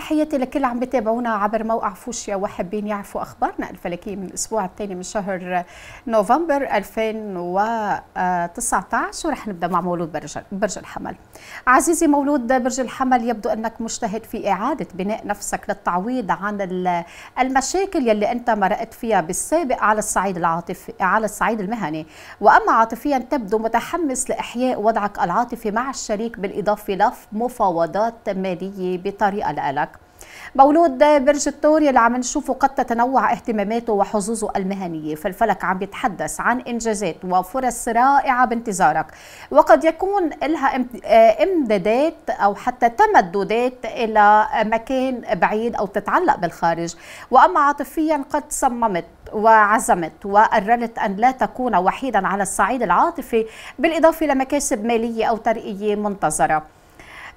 تحياتي لكل اللي عم بتابعونا عبر موقع فوشيا وحابين يعرفوا اخبارنا الفلكيه من الاسبوع الثاني من شهر نوفمبر 2019 ورح نبدا مع مولود برج برج الحمل. عزيزي مولود برج الحمل يبدو انك مجتهد في اعاده بناء نفسك للتعويض عن المشاكل يلي انت مرقت فيها بالسابق على الصعيد العاطفي على الصعيد المهني، واما عاطفيا تبدو متحمس لاحياء وضعك العاطفي مع الشريك بالاضافه لمفاوضات ماليه بطريقه لألك. مولود برج الثور يلي عم نشوفه قد تتنوع اهتماماته وحظوظه المهنية فالفلك عم يتحدث عن إنجازات وفرص رائعة بانتظارك وقد يكون لها آه، امدادات أو حتى تمددات إلى مكان بعيد أو تتعلق بالخارج وأما عاطفيا قد صممت وعزمت وقررت أن لا تكون وحيدا على الصعيد العاطفي بالإضافة لمكاسب مالية أو ترقية منتظرة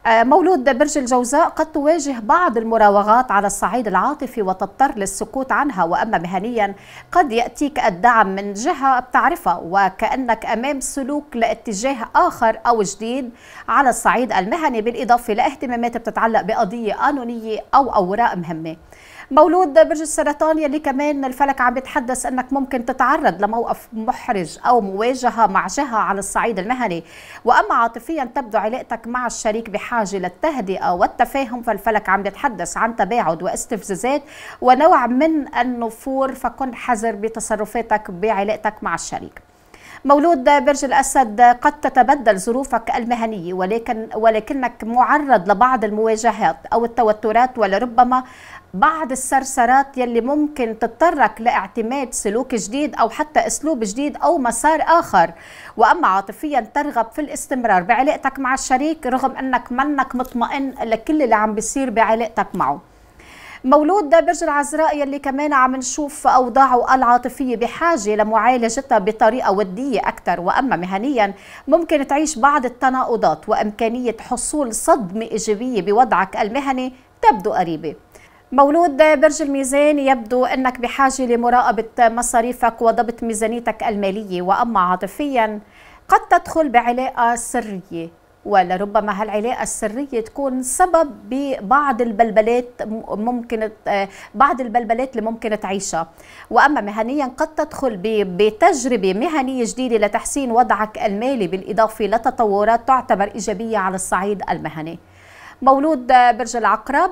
آه، مولود برج الجوزاء قد تواجه بعض المراوغات على الصعيد العاطفي وتضطر للسكوت عنها وأما مهنيا قد يأتيك الدعم من جهة بتعرفها وكأنك أمام سلوك لاتجاه آخر أو جديد على الصعيد المهني بالإضافة لاهتمامات بتتعلق بقضية قانونية أو أوراق مهمة مولود برج السرطان يلي كمان الفلك عم بيتحدث انك ممكن تتعرض لموقف محرج او مواجهه مع جهه على الصعيد المهني واما عاطفيا تبدو علاقتك مع الشريك بحاجه للتهدئه والتفاهم فالفلك عم بيتحدث عن تباعد واستفزازات ونوع من النفور فكن حذر بتصرفاتك بعلاقتك مع الشريك مولود برج الأسد قد تتبدل ظروفك المهنية ولكن ولكنك معرض لبعض المواجهات أو التوترات ولربما بعض السرسرات يلي ممكن تضطرك لاعتماد سلوك جديد أو حتى أسلوب جديد أو مسار آخر وأما عاطفيا ترغب في الاستمرار بعلاقتك مع الشريك رغم أنك منك مطمئن لكل اللي عم بيصير بعلاقتك معه مولود ده برج العذراء يلي كمان عم نشوف اوضاعه العاطفيه بحاجه لمعالجتها بطريقه وديه اكثر واما مهنيا ممكن تعيش بعض التناقضات وامكانيه حصول صدمه ايجابيه بوضعك المهني تبدو قريبه مولود برج الميزان يبدو انك بحاجه لمراقبه مصاريفك وضبط ميزانيتك الماليه واما عاطفيا قد تدخل بعلاقه سريه ولربما هالعلاقة السرية تكون سبب ببعض البلبلات ممكن آه، بعض البلبلات اللي ممكن تعيشها وأما مهنيا قد تدخل بتجربة مهنية جديدة لتحسين وضعك المالي بالإضافة لتطورات تعتبر إيجابية على الصعيد المهني مولود برج العقرب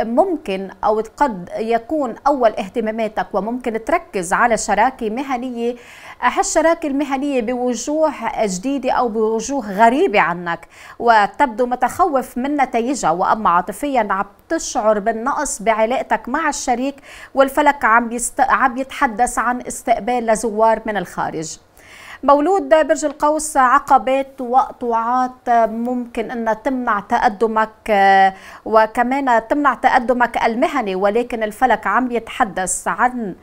ممكن او قد يكون اول اهتماماتك وممكن تركز على شراكه مهنيه هالشراكه المهنيه بوجوه جديده او بوجوه غريبه عنك وتبدو متخوف من نتائجها واما عاطفيا عم تشعر بالنقص بعلاقتك مع الشريك والفلك عم يست... عم يتحدث عن استقبال لزوار من الخارج مولود برج القوس عقبات وقطوعات ممكن أنها تمنع تقدمك وكمان تمنع تقدمك المهني ولكن الفلك عم يتحدث عن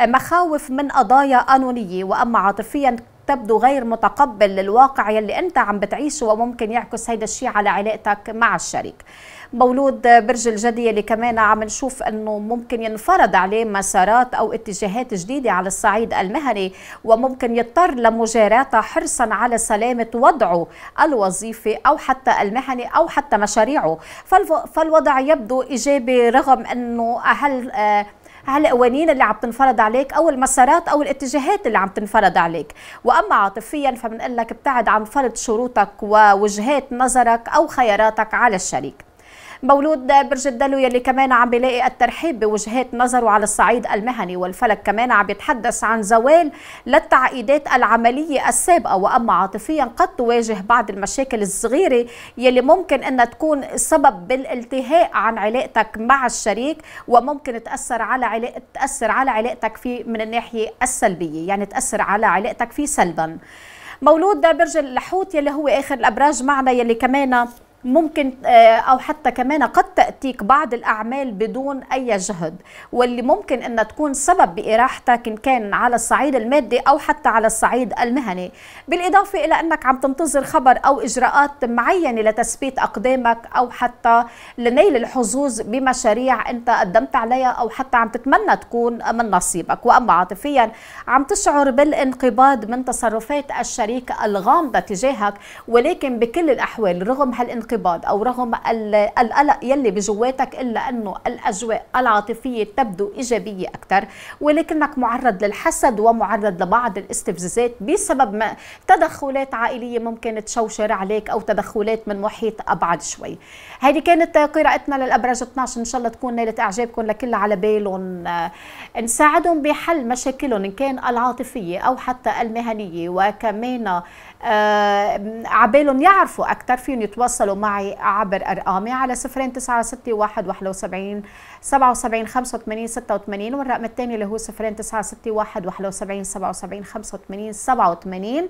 مخاوف من قضايا قانونية وأما عاطفيا تبدو غير متقبل للواقع يلي انت عم بتعيشه وممكن يعكس هيدا الشيء على علاقتك مع الشريك مولود برج الجدي اللي كمان عم نشوف انه ممكن ينفرض عليه مسارات او اتجاهات جديده على الصعيد المهني وممكن يضطر لمجاراته حرصا على سلامه وضعه الوظيفي او حتى المهني او حتى مشاريعه فالوضع يبدو ايجابي رغم انه هل آه، على القوانين اللي عم تنفرض عليك او المسارات او الاتجاهات اللي عم تنفرض عليك واما عاطفيا فبنقول لك ابتعد عن فرض شروطك ووجهات نظرك او خياراتك على الشريك مولود برج الدلو يلي كمان عم بيلاقي الترحيب بوجهات نظره على الصعيد المهني والفلك كمان عم بيتحدث عن زوال للتعقيدات العملية السابقة وأما عاطفيا قد تواجه بعض المشاكل الصغيرة يلي ممكن أنها تكون سبب بالالتهاء عن علاقتك مع الشريك وممكن تأثر على علاقة تأثر على علاقتك فيه من الناحية السلبية يعني تأثر على علاقتك فيه سلبا مولود برج الحوت يلي هو آخر الأبراج معنا يلي كمان ممكن آه، او حتى كمان قد تاتيك بعض الاعمال بدون اي جهد واللي ممكن انها تكون سبب باراحتك ان كان على الصعيد المادي او حتى على الصعيد المهني بالاضافه الى انك عم تنتظر خبر او اجراءات معينه لتثبيت اقدامك او حتى لنيل الحظوظ بمشاريع انت قدمت عليها او حتى عم تتمنى تكون من نصيبك واما عاطفيا عم تشعر بالانقباض من تصرفات الشريك الغامضه تجاهك ولكن بكل الاحوال رغم هالانقباض الارتباط او رغم القلق يلي بجواتك الا انه الاجواء العاطفيه تبدو ايجابيه اكثر ولكنك معرض للحسد ومعرض لبعض الاستفزازات بسبب ما تدخلات عائليه ممكن تشوشر عليك او تدخلات من محيط ابعد شوي هذه كانت قراءتنا للابراج 12 ان شاء الله تكون نالت اعجابكم لكل على بالهم نساعدهم بحل مشاكلهم ان كان العاطفيه او حتى المهنيه وكمان آه، عبالهم يعرفوا اكثر فيهم يتواصلوا معي عبر أرقامي على صفرين تسعة ستة واحد واحد وسبعين سبعة وسبعين خمسة وثمانين ستة وثمانين والرقم الثاني اللي هو صفرين تسعة ستة واحد واحد وسبعين سبعة وسبعين خمسة وثمانين سبعة وثمانين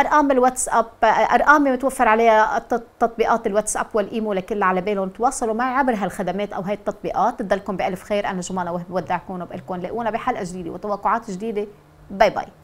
ارقام الواتساب ارقامي متوفر عليها تطبيقات الواتساب والايمو لكل على بالهم تواصلوا معي عبر هالخدمات او هاي التطبيقات تضلكم بالف خير انا جمانه وهب بودعكم وبقول لكم لاقونا بحلقه جديده وتوقعات جديده باي باي